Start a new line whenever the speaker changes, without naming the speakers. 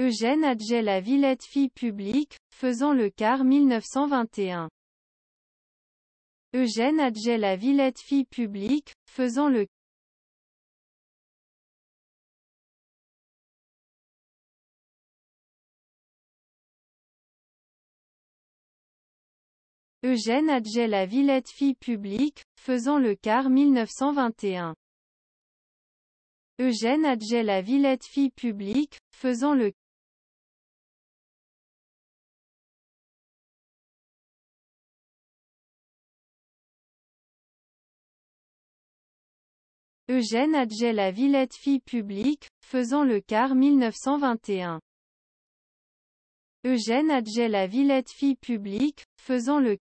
Eugène la Villette fille publique, faisant le quart 1921. Eugène la Villette fille publique, faisant le Eugène la Villette fille publique, faisant le quart 1921. Eugène la Villette fille publique, faisant le Eugène la Villette fille publique, faisant le quart 1921. Eugène la Villette fille publique, faisant
le